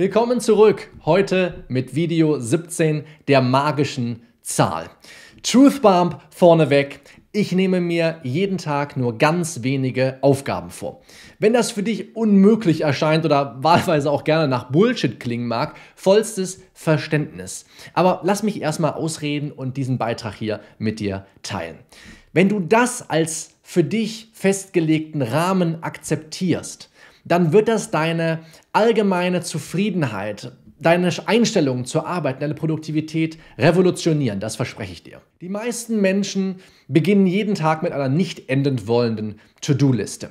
Willkommen zurück, heute mit Video 17 der magischen Zahl. Truth Bump vorneweg. Ich nehme mir jeden Tag nur ganz wenige Aufgaben vor. Wenn das für dich unmöglich erscheint oder wahlweise auch gerne nach Bullshit klingen mag, vollstes Verständnis. Aber lass mich erstmal ausreden und diesen Beitrag hier mit dir teilen. Wenn du das als für dich festgelegten Rahmen akzeptierst, dann wird das deine allgemeine Zufriedenheit, deine Einstellung zur Arbeit, deine Produktivität revolutionieren. Das verspreche ich dir. Die meisten Menschen beginnen jeden Tag mit einer nicht endend wollenden To-Do-Liste.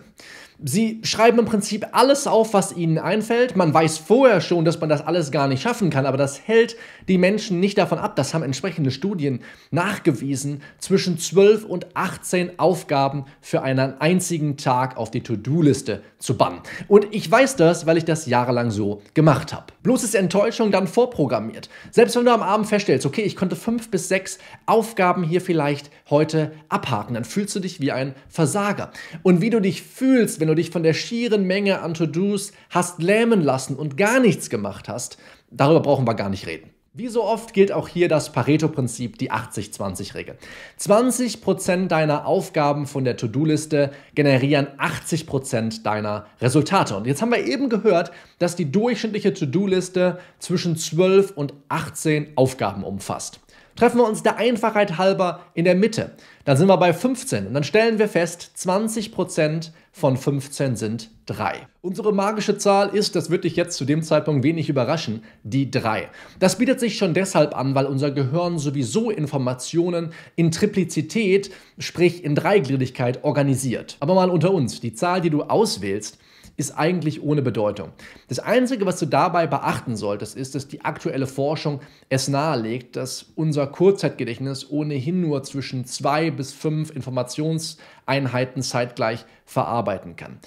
Sie schreiben im Prinzip alles auf, was ihnen einfällt. Man weiß vorher schon, dass man das alles gar nicht schaffen kann, aber das hält die Menschen nicht davon ab. Das haben entsprechende Studien nachgewiesen, zwischen 12 und 18 Aufgaben für einen einzigen Tag auf die To-Do-Liste zu bannen. Und ich weiß das, weil ich das jahrelang so gemacht habe. Bloß ist Enttäuschung dann vorprogrammiert. Selbst wenn du am Abend feststellst, okay, ich konnte fünf bis sechs Aufgaben hier vielleicht heute abhaken, dann fühlst du dich wie ein Versager. Und wie du dich fühlst, wenn du dich von der schieren Menge an To-Dos hast lähmen lassen und gar nichts gemacht hast, darüber brauchen wir gar nicht reden. Wie so oft gilt auch hier das Pareto-Prinzip, die 80-20-Regel. 20%, deiner Aufgaben von der To-Do-Liste generieren 80% deiner Resultate. Und jetzt haben wir eben gehört, dass die durchschnittliche To-Do-Liste zwischen 12 und 18 Aufgaben umfasst. Treffen wir uns der Einfachheit halber in der Mitte, dann sind wir bei 15 und dann stellen wir fest, 20% von 15 sind 3. Unsere magische Zahl ist, das wird dich jetzt zu dem Zeitpunkt wenig überraschen, die 3. Das bietet sich schon deshalb an, weil unser Gehirn sowieso Informationen in Triplizität, sprich in Dreigliedrigkeit, organisiert. Aber mal unter uns, die Zahl, die du auswählst, ist eigentlich ohne Bedeutung. Das Einzige, was du dabei beachten solltest, ist, dass die aktuelle Forschung es nahelegt, dass unser Kurzzeitgedächtnis ohnehin nur zwischen zwei bis fünf Informationseinheiten zeitgleich verarbeiten kann.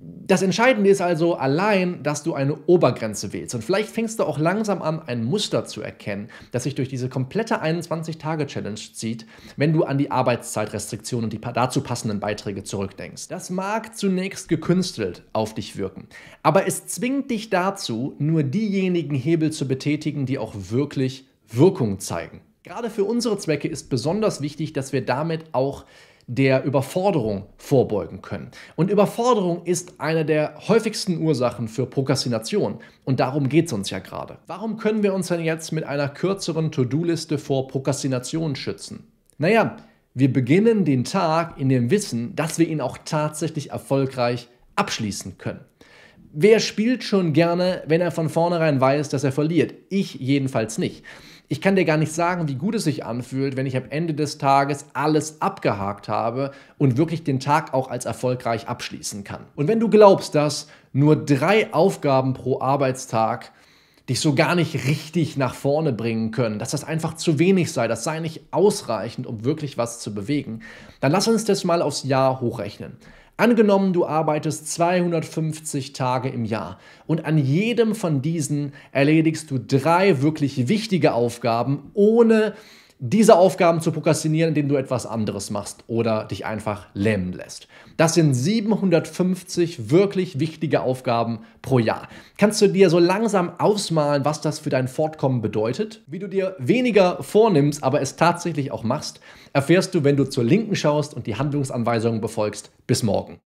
Das Entscheidende ist also allein, dass du eine Obergrenze wählst. Und vielleicht fängst du auch langsam an, ein Muster zu erkennen, das sich durch diese komplette 21-Tage-Challenge zieht, wenn du an die Arbeitszeitrestriktionen und die dazu passenden Beiträge zurückdenkst. Das mag zunächst gekünstelt auf dich wirken, aber es zwingt dich dazu, nur diejenigen Hebel zu betätigen, die auch wirklich Wirkung zeigen. Gerade für unsere Zwecke ist besonders wichtig, dass wir damit auch der Überforderung vorbeugen können. Und Überforderung ist eine der häufigsten Ursachen für Prokrastination. Und darum geht es uns ja gerade. Warum können wir uns denn jetzt mit einer kürzeren To-Do-Liste vor Prokrastination schützen? Naja, wir beginnen den Tag in dem Wissen, dass wir ihn auch tatsächlich erfolgreich abschließen können. Wer spielt schon gerne, wenn er von vornherein weiß, dass er verliert? Ich jedenfalls nicht. Ich kann dir gar nicht sagen, wie gut es sich anfühlt, wenn ich am Ende des Tages alles abgehakt habe und wirklich den Tag auch als erfolgreich abschließen kann. Und wenn du glaubst, dass nur drei Aufgaben pro Arbeitstag dich so gar nicht richtig nach vorne bringen können, dass das einfach zu wenig sei, das sei nicht ausreichend, um wirklich was zu bewegen, dann lass uns das mal aufs Jahr hochrechnen. Angenommen, du arbeitest 250 Tage im Jahr und an jedem von diesen erledigst du drei wirklich wichtige Aufgaben, ohne diese Aufgaben zu prokrastinieren, indem du etwas anderes machst oder dich einfach lähmen lässt. Das sind 750 wirklich wichtige Aufgaben pro Jahr. Kannst du dir so langsam ausmalen, was das für dein Fortkommen bedeutet? Wie du dir weniger vornimmst, aber es tatsächlich auch machst, erfährst du, wenn du zur Linken schaust und die Handlungsanweisungen befolgst. Bis morgen.